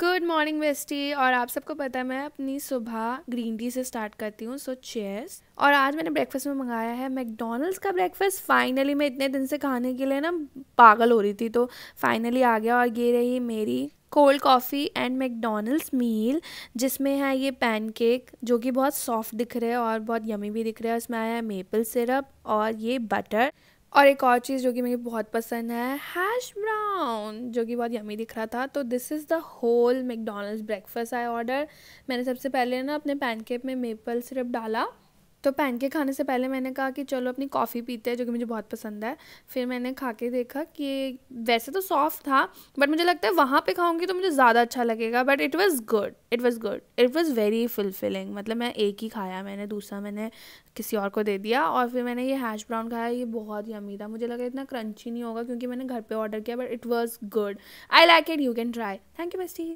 good morning वेस्टी और आप सबको पता है मैं अपनी सुबह ग्रीन टी से स्टार्ट करती हूँ सो चेयर्स और आज मैंने ब्रेकफास्ट में मंगाया है मैकडोनल्ड्स का ब्रेकफास्ट फाइनली मैं इतने दिन से खाने के लिए ना पागल हो रही थी तो फाइनली आ गया और ये रही मेरी cold coffee and McDonald's meal जिसमें है ये पैनकेक जो कि बहुत सॉफ्ट दिख रहे हैं और बहुत यमी भी दिख रहा है उसमें आया है मेपल सिरप और ये बटर और एक और चीज़ जो कि मुझे बहुत पसंद है हैश ब्राउन जो कि बहुत यमी दिख रहा था तो this is the whole McDonald's breakfast I order मैंने सबसे पहले ना अपने पैनकेक में मेपल सिरप डाला तो पैनकेक खाने से पहले मैंने कहा कि चलो अपनी कॉफ़ी पीते हैं जो कि मुझे बहुत पसंद है फिर मैंने खा के देखा कि वैसे तो सॉफ्ट था बट मुझे लगता है वहाँ पे खाऊंगी तो मुझे ज़्यादा अच्छा लगेगा but it was good it was good it was very fulfilling मतलब मैं एक ही खाया मैंने दूसरा मैंने किसी और को दे दिया और फिर मैंने ये हैश ब्राउन खाया ये बहुत अमीर था मुझे लगा इतना क्रंची नहीं होगा क्योंकि मैंने घर पर ऑर्डर किया but it was good I like it you can try thank you bestie